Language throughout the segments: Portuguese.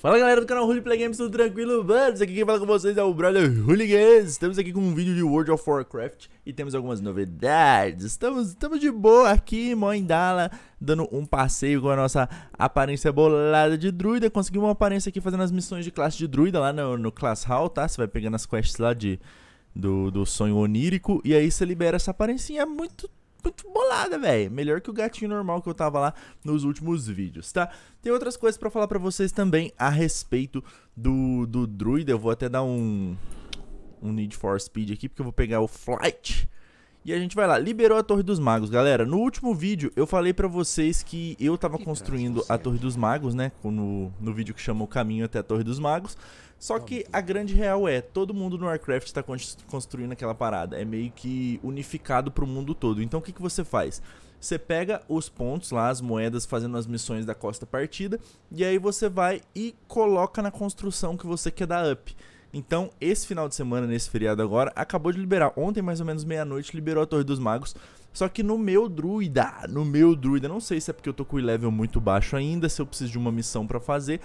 Fala galera do canal Roleplay Games, tudo tranquilo? Vamos, aqui quem fala com vocês é o brother Hooligans Estamos aqui com um vídeo de World of Warcraft e temos algumas novidades Estamos, estamos de boa aqui, mó em Dala, dando um passeio com a nossa aparência bolada de druida Conseguimos uma aparência aqui fazendo as missões de classe de druida lá no, no Class Hall, tá? Você vai pegando as quests lá de, do, do sonho onírico e aí você libera essa aparência é muito muito bolada, velho. Melhor que o gatinho normal que eu tava lá nos últimos vídeos, tá? Tem outras coisas para falar para vocês também a respeito do, do druida. Eu vou até dar um, um Need for Speed aqui, porque eu vou pegar o Flight e a gente vai lá, liberou a Torre dos Magos, galera. No último vídeo eu falei pra vocês que eu tava que construindo a Torre dos Magos, né? No, no vídeo que chamou Caminho até a Torre dos Magos. Só que a grande real é, todo mundo no Warcraft tá construindo aquela parada. É meio que unificado pro mundo todo. Então o que, que você faz? Você pega os pontos lá, as moedas fazendo as missões da costa partida, e aí você vai e coloca na construção que você quer dar up. Então, esse final de semana, nesse feriado agora, acabou de liberar. Ontem, mais ou menos meia-noite, liberou a Torre dos Magos. Só que no meu druida, no meu druida, não sei se é porque eu tô com o level muito baixo ainda, se eu preciso de uma missão para fazer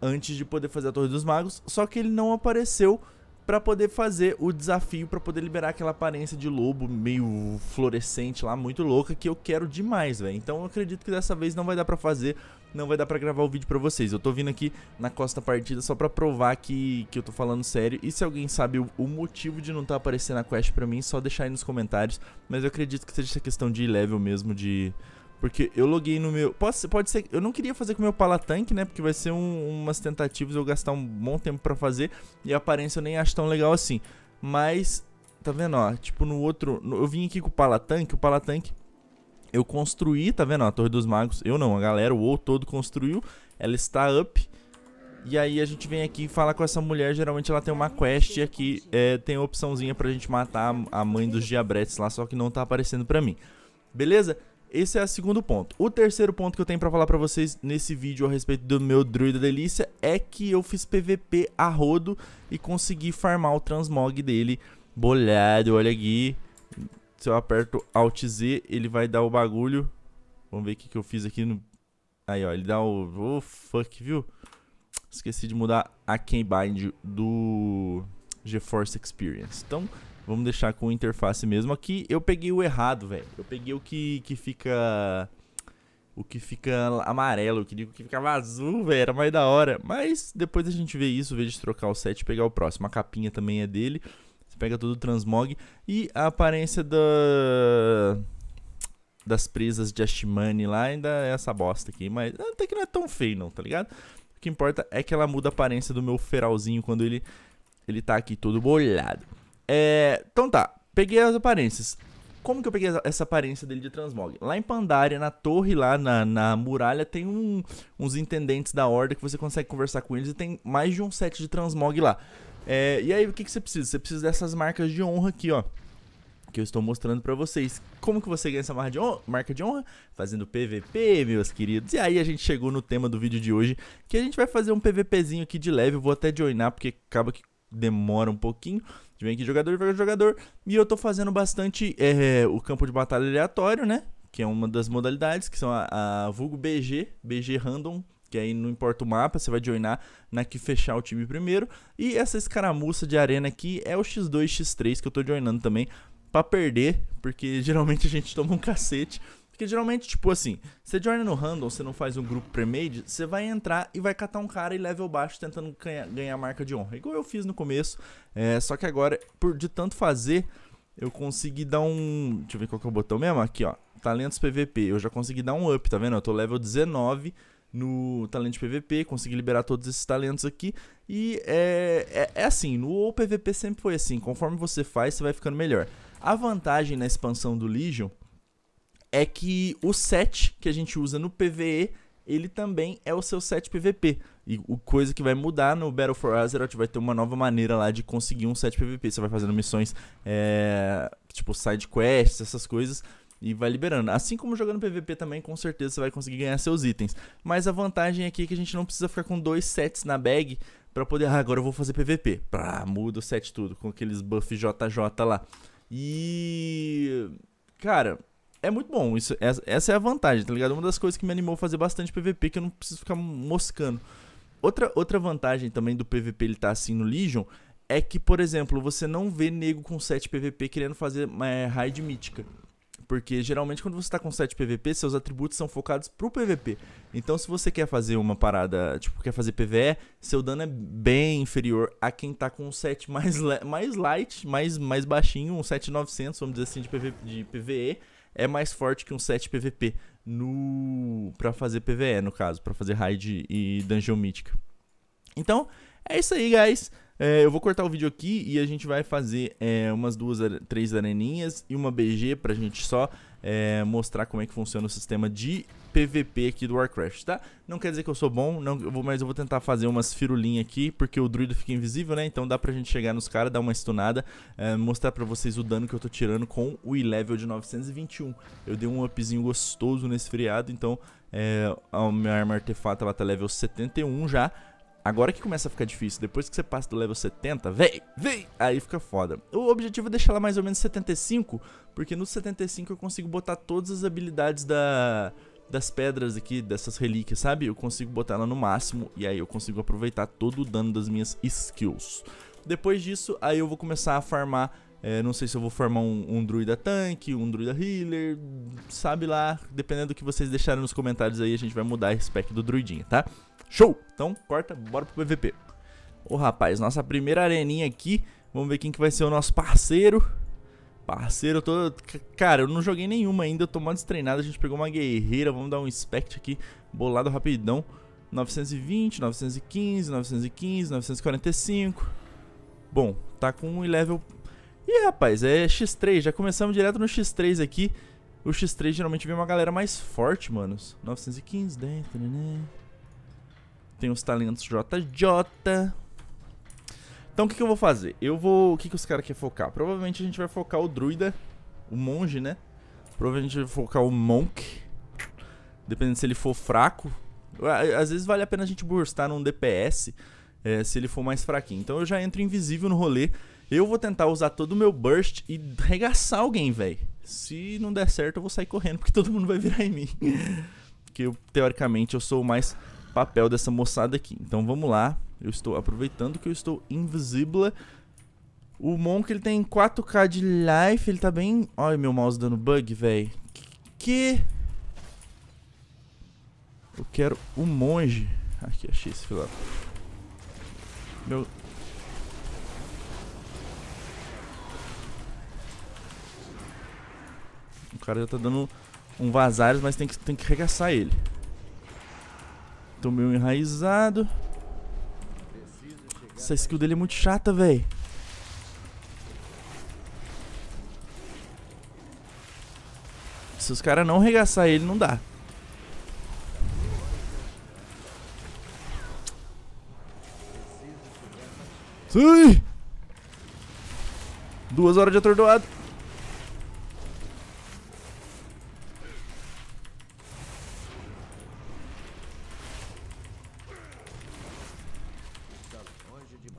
antes de poder fazer a Torre dos Magos, só que ele não apareceu para poder fazer o desafio, para poder liberar aquela aparência de lobo meio fluorescente lá, muito louca, que eu quero demais, velho. Então eu acredito que dessa vez não vai dar para fazer, não vai dar para gravar o vídeo para vocês. Eu tô vindo aqui na Costa Partida só para provar que, que eu tô falando sério. E se alguém sabe o, o motivo de não estar tá aparecendo a quest para mim, só deixar aí nos comentários. Mas eu acredito que seja essa questão de level mesmo, de porque eu loguei no meu... Pode, pode ser... Eu não queria fazer com o meu palatanque, né? Porque vai ser um, umas tentativas eu gastar um bom tempo pra fazer. E a aparência eu nem acho tão legal assim. Mas, tá vendo, ó? Tipo, no outro... No, eu vim aqui com o palatanque. O palatanque eu construí, tá vendo, ó? A Torre dos Magos. Eu não, a galera, o ou todo construiu. Ela está up. E aí a gente vem aqui e fala com essa mulher, geralmente ela tem uma quest e aqui é, tem a opçãozinha pra gente matar a mãe dos diabretes lá, só que não tá aparecendo pra mim. Beleza? Esse é o segundo ponto. O terceiro ponto que eu tenho para falar para vocês nesse vídeo a respeito do meu Druida Delícia é que eu fiz PVP a rodo e consegui farmar o transmog dele bolado. Olha aqui, se eu aperto Alt Z, ele vai dar o bagulho. Vamos ver o que, que eu fiz aqui no... Aí, ó, ele dá o... Oh, fuck, viu? Esqueci de mudar a Keybind do GeForce Experience. Então, Vamos deixar com interface mesmo. Aqui eu peguei o errado, velho. Eu peguei o que, que fica... O que fica amarelo, o que, o que ficava azul, velho, era mais da hora. Mas depois a gente vê isso, veja de trocar o set e pegar o próximo. A capinha também é dele. Você pega todo o transmog. E a aparência da das presas de Ashimani lá ainda é essa bosta aqui, mas até que não é tão feio não, tá ligado? O que importa é que ela muda a aparência do meu feralzinho quando ele, ele tá aqui todo bolado. É, então tá, peguei as aparências. Como que eu peguei essa aparência dele de transmog? Lá em Pandaria, na torre, lá na, na muralha, tem um, uns intendentes da horda que você consegue conversar com eles e tem mais de um set de transmog lá. É, e aí, o que, que você precisa? Você precisa dessas marcas de honra aqui, ó que eu estou mostrando para vocês. Como que você ganha essa marca de, honra? marca de honra? Fazendo PVP, meus queridos. E aí a gente chegou no tema do vídeo de hoje, que a gente vai fazer um PVPzinho aqui de leve. Eu vou até joinar, porque acaba que demora um pouquinho de vem aqui jogador, jogador, jogador. E eu tô fazendo bastante é, o campo de batalha aleatório, né? Que é uma das modalidades, que são a, a vulgo BG, BG Random, que aí não importa o mapa, você vai joinar na que fechar o time primeiro. E essa escaramuça de arena aqui é o X2, X3 que eu tô joinando também pra perder, porque geralmente a gente toma um cacete. Porque geralmente, tipo assim, você joina no handle você não faz um grupo pre-made, você vai entrar e vai catar um cara e level baixo tentando ganhar, ganhar marca de honra. Igual eu fiz no começo, é, só que agora, por de tanto fazer, eu consegui dar um... Deixa eu ver qual que é o botão mesmo. Aqui, ó, talentos PVP. Eu já consegui dar um up, tá vendo? Eu tô level 19 no talento PVP, consegui liberar todos esses talentos aqui. E é, é, é assim, no WoW PVP sempre foi assim, conforme você faz, você vai ficando melhor. A vantagem na expansão do Legion é que o set que a gente usa no PVE, ele também é o seu set PVP. E o coisa que vai mudar no Battle for Azeroth vai ter uma nova maneira lá de conseguir um set PVP. Você vai fazendo missões, é, tipo side quests, essas coisas, e vai liberando. Assim como jogando PVP também, com certeza você vai conseguir ganhar seus itens. Mas a vantagem aqui é que a gente não precisa ficar com dois sets na bag para poder, ah, agora eu vou fazer PVP. Pra, muda o set tudo com aqueles buffs JJ lá. E cara, é muito bom. Isso, essa é a vantagem, tá ligado? Uma das coisas que me animou a fazer bastante PVP, que eu não preciso ficar moscando. Outra, outra vantagem também do PVP ele tá assim no Legion é que, por exemplo, você não vê nego com 7 PVP querendo fazer é, raid mítica. Porque geralmente quando você tá com 7 PVP, seus atributos são focados pro PVP. Então se você quer fazer uma parada, tipo, quer fazer PVE, seu dano é bem inferior a quem tá com um 7 mais, mais light, mais, mais baixinho, um 7900, vamos dizer assim, de, PV, de PVE é mais forte que um set PVP no para fazer PVE, no caso, para fazer raid e dungeon mítica. Então, é isso aí, guys. É, eu vou cortar o vídeo aqui e a gente vai fazer é, umas duas, três areninhas e uma BG pra gente só é, mostrar como é que funciona o sistema de PVP aqui do Warcraft, tá? Não quer dizer que eu sou bom, não, eu vou, mas eu vou tentar fazer umas firulinhas aqui, porque o druido fica invisível, né? Então dá pra gente chegar nos caras, dar uma stunada, é, mostrar pra vocês o dano que eu tô tirando com o level de 921. Eu dei um upzinho gostoso nesse feriado, então é, a minha arma artefato ela tá level 71 já. Agora que começa a ficar difícil, depois que você passa do level 70, vem, vem, aí fica foda. O objetivo é deixar ela mais ou menos 75, porque no 75 eu consigo botar todas as habilidades da, das pedras aqui, dessas relíquias, sabe? Eu consigo botar ela no máximo e aí eu consigo aproveitar todo o dano das minhas skills. Depois disso, aí eu vou começar a farmar é, não sei se eu vou formar um, um, druida tanque, um druida healer, sabe lá. Dependendo do que vocês deixarem nos comentários aí, a gente vai mudar a spec do druidinha, tá? Show! Então, corta, bora pro PVP. Ô, oh, rapaz, nossa primeira areninha aqui. Vamos ver quem que vai ser o nosso parceiro. Parceiro, eu tô... Cara, eu não joguei nenhuma ainda, eu tô mal destreinado. A gente pegou uma guerreira, vamos dar um inspect aqui, bolado rapidão. 920, 915, 915, 945. Bom, tá com um level... Ih, rapaz, é X3, já começamos direto no X3 aqui. O X3 geralmente vem uma galera mais forte, manos. 915, 10, né? Tem os talentos JJ. Então o que, que, eu vou fazer? Eu vou... O que, que os caras querem focar? Provavelmente a gente vai focar o druida, o monge, né? Provavelmente vai focar o monk. Dependendo se ele for fraco. Às vezes vale a pena a gente burstar num DPS, é, se ele for mais fraquinho. Então eu já entro invisível no rolê. Eu vou tentar usar todo o meu burst e regaçar alguém, velho. Se não der certo, eu vou sair correndo, porque todo mundo vai virar em mim. que eu, teoricamente, eu sou o mais papel dessa moçada aqui. Então vamos lá. Eu estou aproveitando que eu estou invisível. O Monk ele tem 4k de life, ele tá bem... Olha meu mouse dando bug, velho. Que... Eu quero o um monge. Aqui, achei esse filó. Meu... O cara já tá dando um vazares, mas tem que, tem que regaçar ele. Tomei um enraizado. Essa skill dele é muito chata, velho. Se os caras não regaçar ele, não dá. Sai! Duas horas de atordoado.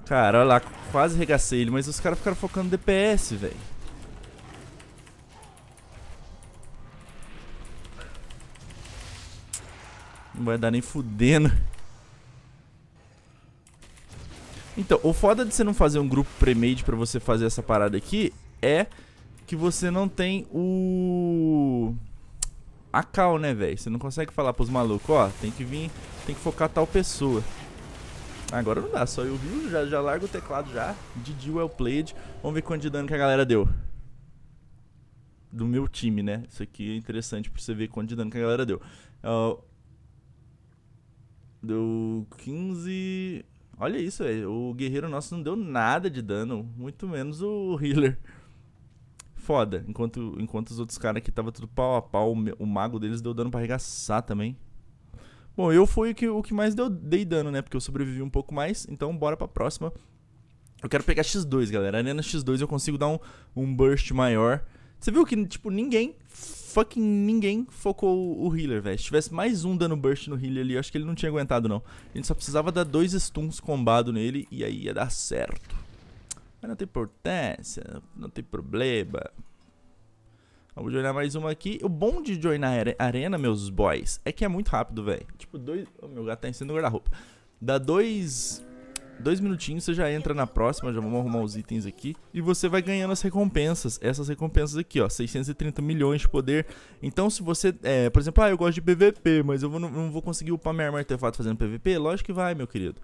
Cara, olha lá, quase regacei ele, mas os caras ficaram focando DPS, velho. Não vai dar nem fudendo. Então, o foda de você não fazer um grupo pre-made pra você fazer essa parada aqui é que você não tem o... A cal, né, velho? Você não consegue falar pros malucos, ó, tem que vir, tem que focar tal pessoa. Agora não dá, só eu vi, já, já largo o teclado já. Didi well played. Vamos ver quanto de dano que a galera deu. Do meu time, né? Isso aqui é interessante pra você ver quanto de dano que a galera deu. Uh, deu 15... Olha isso, velho. O guerreiro nosso não deu nada de dano. Muito menos o healer. Foda. Enquanto, enquanto os outros caras aqui tava tudo pau a pau. O, o mago deles deu dano pra arregaçar também. Bom, eu fui o que, o que mais deu, dei dano, né? Porque eu sobrevivi um pouco mais, então bora pra próxima. Eu quero pegar X2, galera. Arena X2 eu consigo dar um, um burst maior. Você viu que, tipo, ninguém, fucking ninguém focou o healer, velho. Se tivesse mais um dando burst no healer ali, eu acho que ele não tinha aguentado, não. A gente só precisava dar dois stuns combado nele e aí ia dar certo. Mas não tem importância, não tem problema. Vamos joinar mais uma aqui. O bom de joinar arena, meus boys, é que é muito rápido, velho. Tipo, dois... Oh, meu gato tá ensinando o guarda-roupa. Dá dois... Dois minutinhos, você já entra na próxima, já vamos arrumar os itens aqui. E você vai ganhando as recompensas. Essas recompensas aqui, ó, 630 milhões de poder. Então, se você, é, por exemplo, ah, eu gosto de PVP, mas eu vou, não, não vou conseguir upar minha arma artefato fazendo PVP, lógico que vai, meu querido.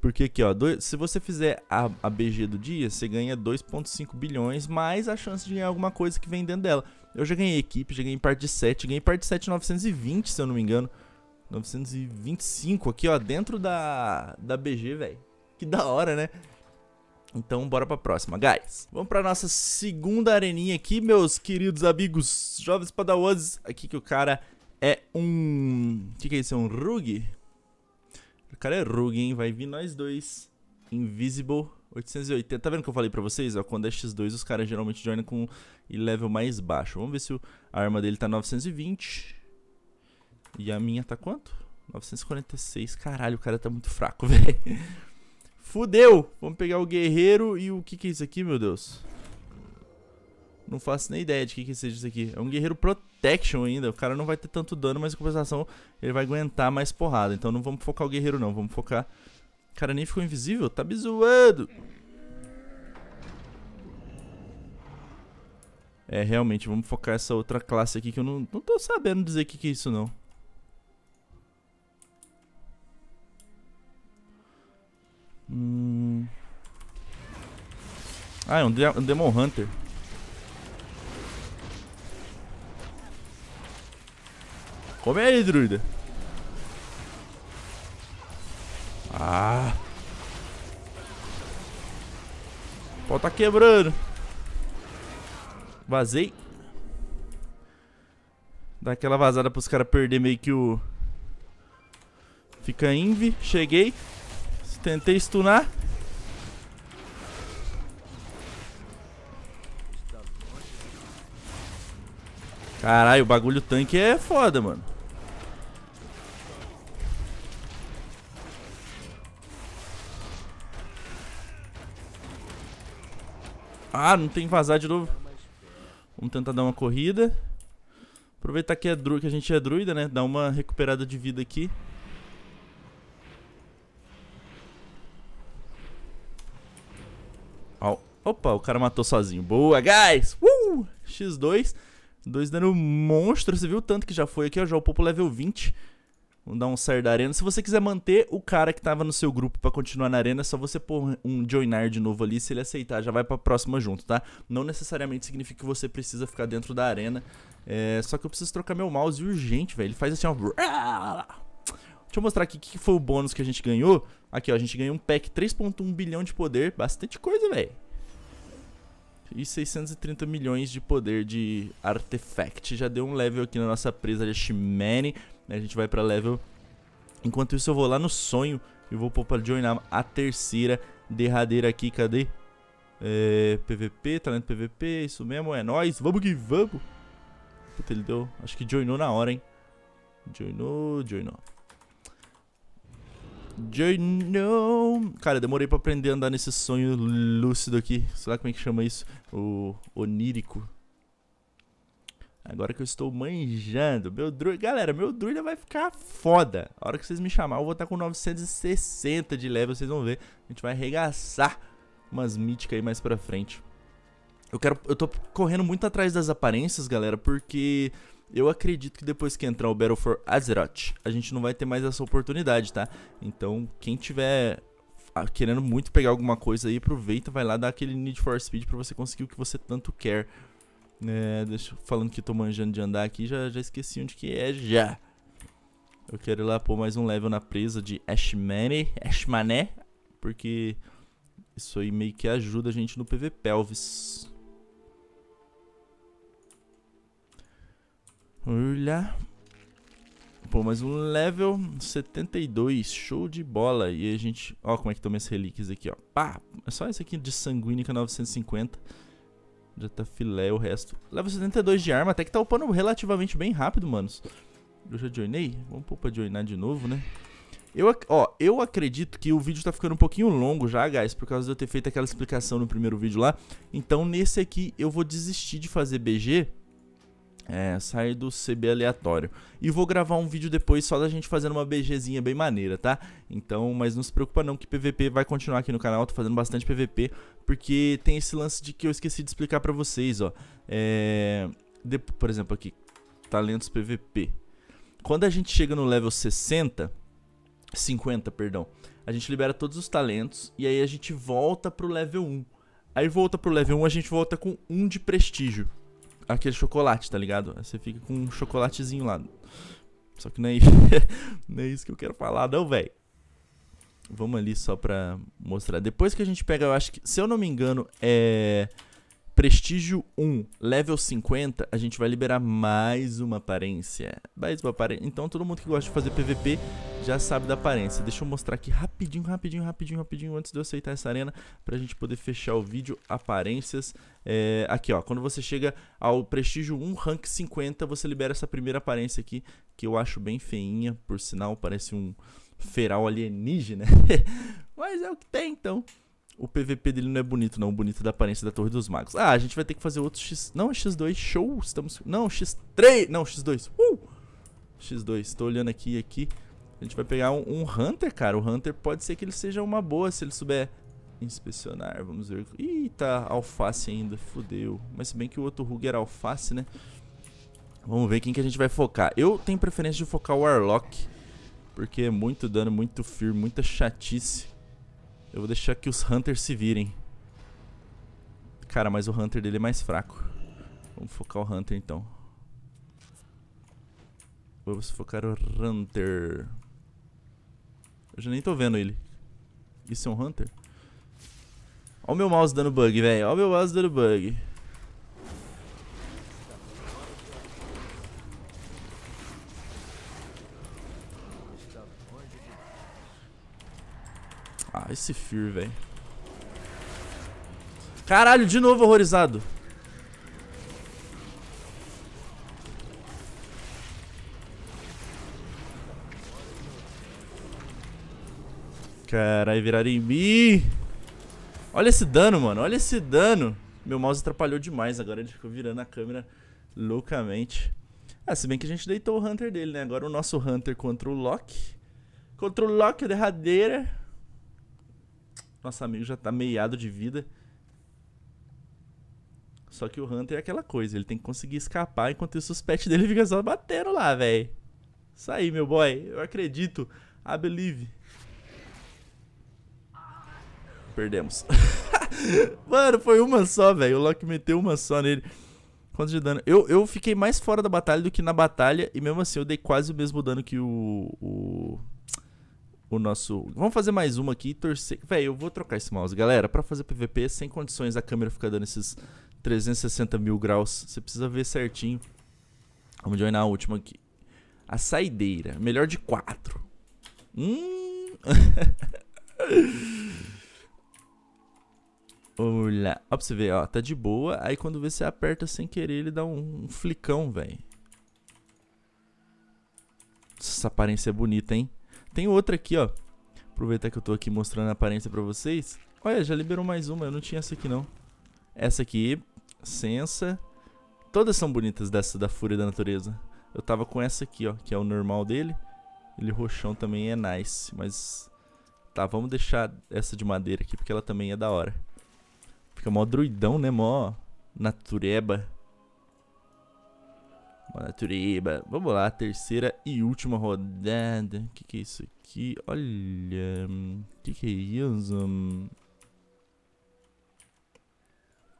Porque aqui, ó, dois, se você fizer a, a BG do dia, você ganha 2.5 bilhões, mais a chance de ganhar alguma coisa que vem dentro dela. Eu já ganhei equipe, já ganhei parte de 7, ganhei parte de 7 920, se eu não me engano. 925 aqui, ó, dentro da, da BG, velho. Que da hora, né? Então, bora pra próxima, guys. Vamos pra nossa segunda areninha aqui, meus queridos amigos jovens padawans. Aqui que o cara é um... O que, que é isso? É um Rug? O cara é rugue, hein? Vai vir nós dois. Invisible 880. Tá vendo que eu falei pra vocês? Ó, quando é X2, os caras geralmente joinam com level mais baixo. Vamos ver se a arma dele tá 920. E a minha tá quanto? 946. Caralho, o cara tá muito fraco, velho. Fudeu! Vamos pegar o guerreiro e o que que é isso aqui, meu Deus? Não faço nem ideia de que que seja isso aqui. É um guerreiro protection ainda. O cara não vai ter tanto dano, mas em compensação ele vai aguentar mais porrada. Então não vamos focar o guerreiro não, vamos focar... O cara nem ficou invisível, tá me zoando. É, realmente, vamos focar essa outra classe aqui que eu não, não tô sabendo dizer o que que é isso não. Hum... Ah, é um, de um Demon Hunter. Come aí, druida. Ah. O pau tá quebrando. Vazei. Dá aquela vazada pros caras perder meio que o... Fica invi. Cheguei. Tentei stunar. Caralho, o bagulho tanque é foda, mano. Ah, não tem vazar de novo. Vamos tentar dar uma corrida. Aproveitar que, é que a gente é druida, né? Dar uma recuperada de vida aqui. Oh, opa, o cara matou sozinho. Boa, guys! Uh! X2. 2 dano monstro. Você viu o tanto que já foi aqui, ó. Já o Popo level 20. Vamos dar um sair da arena. Se você quiser manter o cara que tava no seu grupo para continuar na arena, é só você pôr um joinar de novo ali. Se ele aceitar, já vai pra próxima junto, tá? Não necessariamente significa que você precisa ficar dentro da arena. É, só que eu preciso trocar meu mouse urgente, velho. Ele faz assim, ó. Deixa eu mostrar aqui o que foi o bônus que a gente ganhou. Aqui, ó. A gente ganhou um pack 3.1 bilhão de poder. Bastante coisa, velho. E 630 milhões de poder de artefact. Já deu um level aqui na nossa presa de Shimane né? A gente vai pra level. Enquanto isso eu vou lá no sonho e vou pôr pra joinar a terceira derradeira aqui, cadê? É, PVP, talento PVP, isso mesmo, é nóis, vamos que vamos! Puta, ele deu, acho que joinou na hora, hein? Joinou, joinou. Joinou! Cara, demorei pra aprender a andar nesse sonho lúcido aqui, sei lá como é que chama isso, o onírico. Agora que eu estou manjando. Meu druida. Galera, meu druida vai ficar foda. A hora que vocês me chamarem, eu vou estar com 960 de level. Vocês vão ver. A gente vai arregaçar umas míticas aí mais pra frente. Eu quero. Eu tô correndo muito atrás das aparências, galera, porque. Eu acredito que depois que entrar o Battle for Azeroth, a gente não vai ter mais essa oportunidade, tá? Então, quem tiver ah, querendo muito pegar alguma coisa aí, aproveita, vai lá dar aquele Need for Speed para você conseguir o que você tanto quer. É, deixa, falando que tô manjando de andar aqui, já, já esqueci onde que é já. Eu quero ir lá pôr mais um level na presa de Ashmane, Ashmané, porque isso aí meio que ajuda a gente no PV Pelvis. Olha. Pô, mais um level 72, show de bola. E a gente, ó como é que estão as relíquias aqui, ó. Pá, é só esse aqui de Sanguínica 950. Já tá filé o resto. Leva 72 de arma, até que tá upando relativamente bem rápido, manos. Eu já joinei? Vamos pôr pra joinar de novo, né? Eu, ó, eu acredito que o vídeo tá ficando um pouquinho longo já, guys, por causa de eu ter feito aquela explicação no primeiro vídeo lá. Então, nesse aqui, eu vou desistir de fazer BG é, sair do CB aleatório. E vou gravar um vídeo depois só da gente fazendo uma BGzinha bem maneira, tá? Então, mas não se preocupa não que PVP vai continuar aqui no canal, tô fazendo bastante PVP, porque tem esse lance de que eu esqueci de explicar pra vocês, ó. É... De... Por exemplo aqui, talentos PVP. Quando a gente chega no level 60, 50, perdão, a gente libera todos os talentos e aí a gente volta pro level 1. Aí volta pro level 1, a gente volta com 1 de prestígio aquele chocolate, tá ligado? você fica com um chocolatezinho lá. Só que não é, isso, não é isso que eu quero falar, não, velho. Vamos ali só pra mostrar. Depois que a gente pega, eu acho que, se eu não me engano, é Prestígio 1, level 50, a gente vai liberar mais uma aparência. Mais uma aparência. Então todo mundo que gosta de fazer PVP já sabe da aparência. Deixa eu mostrar aqui rapidinho, rapidinho, rapidinho, rapidinho, antes de eu aceitar essa arena, pra gente poder fechar o vídeo. Aparências. É, aqui, ó. Quando você chega ao Prestígio 1, rank 50, você libera essa primeira aparência aqui, que eu acho bem feinha, por sinal, parece um feral alienígena. Mas é o que tem, então o PVP dele não é bonito, não. O bonito da aparência da Torre dos Magos. Ah, a gente vai ter que fazer outro X... Não, X2 show. Estamos... Não, X3... Não, X2. Uh! X2. Tô olhando aqui e aqui. A gente vai pegar um, um, Hunter, cara. O Hunter pode ser que ele seja uma boa se ele souber inspecionar. Vamos ver. Ih, tá alface ainda. Fudeu. Mas se bem que o outro Rug era alface, né? Vamos ver quem que a gente vai focar. Eu tenho preferência de focar o Warlock. Porque é muito dano, muito firme, muita chatice. Eu vou deixar que os Hunters se virem. Cara, mas o Hunter dele é mais fraco. Vamos focar o Hunter então. Vamos focar o Hunter. Eu já nem tô vendo ele. Isso é um Hunter? Olha o meu mouse dando bug, velho. Olha o meu mouse dando bug. Ah, esse Fear, velho. Caralho, de novo horrorizado. Caralho, viraram em mim. Olha esse dano, mano. Olha esse dano. Meu mouse atrapalhou demais. Agora ele ficou virando a câmera loucamente. Ah, se bem que a gente deitou o Hunter dele, né? Agora o nosso Hunter contra o Loki. Contra o Loki, a derradeira. Nosso amigo já tá meiado de vida. Só que o Hunter é aquela coisa, ele tem que conseguir escapar enquanto o os dele fica só batendo lá, velho. Isso aí, meu boy. Eu acredito. I believe. Perdemos. Mano, foi uma só, velho. O Loki meteu uma só nele. Quanto de dano? Eu, eu fiquei mais fora da batalha do que na batalha. E mesmo assim, eu dei quase o mesmo dano que o, o o nosso. Vamos fazer mais uma aqui e torcer. Véi, eu vou trocar esse mouse. Galera, para fazer PVP, sem condições, a câmera fica dando esses 360 mil graus. Você precisa ver certinho. Vamos joinar a última aqui. A saideira. Melhor de quatro. Hum. olha Ó, pra você ver, ó. Tá de boa. Aí quando você aperta sem querer, ele dá um, um flicão, velho. Essa aparência é bonita, hein? Tem outra aqui, ó. Aproveitar que eu tô aqui mostrando a aparência pra vocês. Olha, já liberou mais uma. Eu não tinha essa aqui, não. Essa aqui, Sensa. Todas são bonitas dessa da Fúria da Natureza. Eu tava com essa aqui, ó, que é o normal dele. Ele roxão também é nice, mas... Tá, vamos deixar essa de madeira aqui, porque ela também é da hora. Fica mó druidão, né? Mó natureba. Bora, Turiba. Vamos lá, terceira e última rodada. O que, que é isso aqui? Olha. O que, que é isso?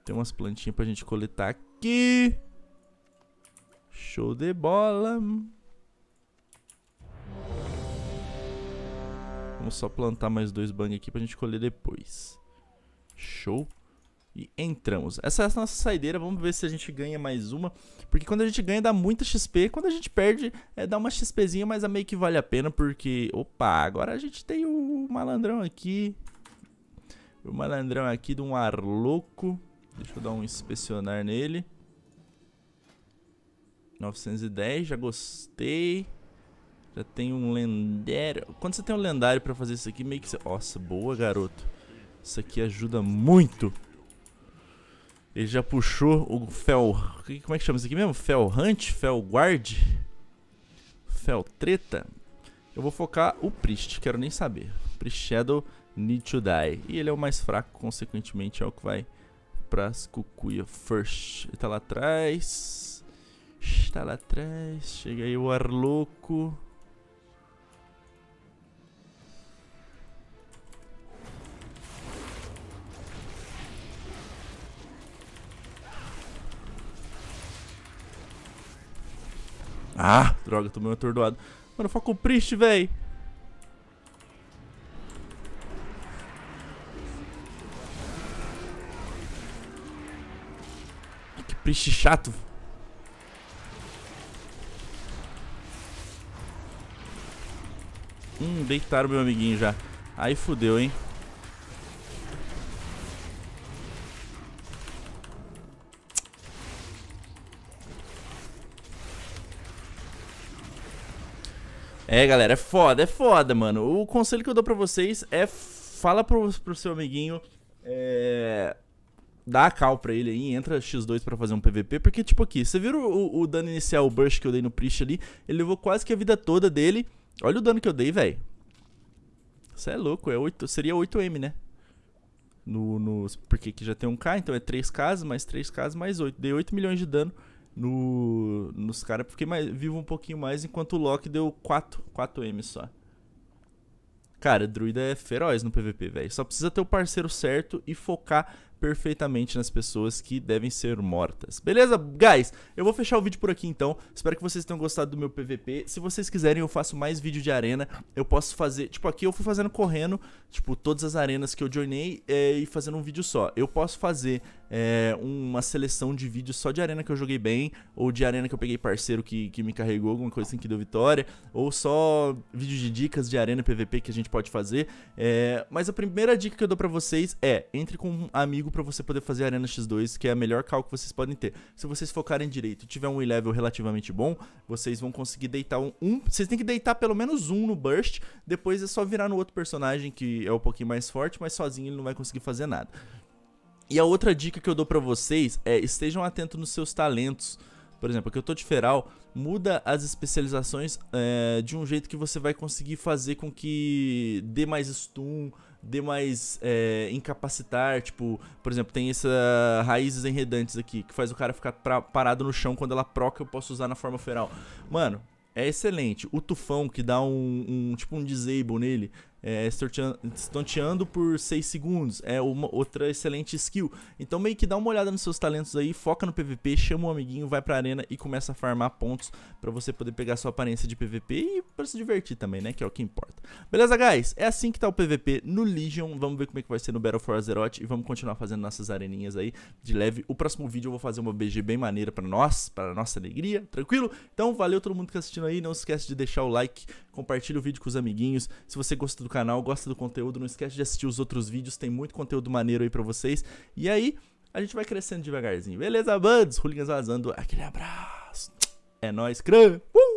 Tem umas plantinhas pra gente coletar aqui. Show de bola. Vamos só plantar mais dois bang aqui pra gente colher depois. Show e entramos. Essa é a nossa saideira, vamos ver se a gente ganha mais uma, porque quando a gente ganha dá muita XP, quando a gente perde é, dá uma XPzinha, mas a é meio que vale a pena, porque, opa, agora a gente tem o malandrão aqui, o malandrão aqui de um ar louco, deixa eu dar um inspecionar nele. 910, já gostei. Já tem um lendário. Quando você tem um lendário pra fazer isso aqui, meio que você... Nossa, boa, garoto. Isso aqui ajuda muito. Ele já puxou o Fel. Como é que chama isso aqui mesmo? Fel Hunt? Fel Guard? Fel Treta? Eu vou focar o Priest, quero nem saber. Priest Shadow Need to Die. E ele é o mais fraco, consequentemente é o que vai pras cucuia first. Ele tá lá atrás. Está lá atrás. Chega aí o Arloco. Ah, droga, tô meio atordoado. Mano, foca o Priest, velho. Que Priest chato. Hum, deitaram meu amiguinho já. Aí fudeu, hein. É, galera, é foda, é foda, mano. O conselho que eu dou pra vocês é fala pro, pro seu amiguinho. É dá a cal pra ele aí, entra X2 para fazer um PVP, porque, tipo aqui, você viu o, o, dano inicial, o burst que eu dei no Priest ali? Ele levou quase que a vida toda dele. Olha o dano que eu dei, velho. Isso é louco, é 8, seria 8M, né? No, no, porque aqui já tem um K, então é 3 casas mais 3 casas mais 8. Dei 8 milhões de dano no, nos caras, porque mais, vivo um pouquinho mais, enquanto o Loki deu 4, 4M só. Cara, druida é feroz no PVP, velho. Só precisa ter o parceiro certo e focar perfeitamente nas pessoas que devem ser mortas. Beleza, guys? Eu vou fechar o vídeo por aqui então. Espero que vocês tenham gostado do meu PVP. Se vocês quiserem, eu faço mais vídeo de arena. Eu posso fazer... Tipo, aqui eu fui fazendo correndo, tipo, todas as arenas que eu joinei é, e fazendo um vídeo só. Eu posso fazer é, uma seleção de vídeos só de arena que eu joguei bem, ou de arena que eu peguei parceiro que, que me carregou, alguma coisa assim que deu vitória, ou só vídeos de dicas de arena PVP que a gente pode fazer. É, mas a primeira dica que eu dou para vocês é, entre com um amigo para você poder fazer arena X2, que é a melhor cal que vocês podem ter. Se vocês focarem direito e tiver um level relativamente bom, vocês vão conseguir deitar um, um... Vocês têm que deitar pelo menos um no burst, depois é só virar no outro personagem que é um pouquinho mais forte, mas sozinho ele não vai conseguir fazer nada. E a outra dica que eu dou para vocês é estejam atentos nos seus talentos. Por exemplo, aqui eu tô de feral, muda as especializações é, de um jeito que você vai conseguir fazer com que dê mais stun, dê mais é, incapacitar, tipo, por exemplo, tem essa raízes enredantes aqui, que faz o cara ficar pra, parado no chão quando ela proca, eu posso usar na forma feral. Mano, é excelente. O tufão que dá um, um, tipo um disable nele, é, estonteando por 6 segundos. É uma outra excelente skill. Então meio que dá uma olhada nos seus talentos aí, foca no PVP, chama um amiguinho, vai pra arena e começa a farmar pontos pra você poder pegar sua aparência de PVP e pra se divertir também, né? Que é o que importa. Beleza, guys? É assim que tá o PVP no Legion. Vamos ver como é que vai ser no Battle for Azeroth e vamos continuar fazendo nossas areninhas aí de leve. O próximo vídeo eu vou fazer uma BG bem maneira pra nós, pra nossa alegria, tranquilo? Então valeu todo mundo que tá assistindo aí, não esquece de deixar o like, compartilha o vídeo com os amiguinhos. Se você gostou do do canal, gosta do conteúdo, não esquece de assistir os outros vídeos, tem muito conteúdo maneiro aí para vocês. E aí, a gente vai crescendo devagarzinho. Beleza, buds? Hooligans vazando. Aquele abraço. É nóis, crã! Uh!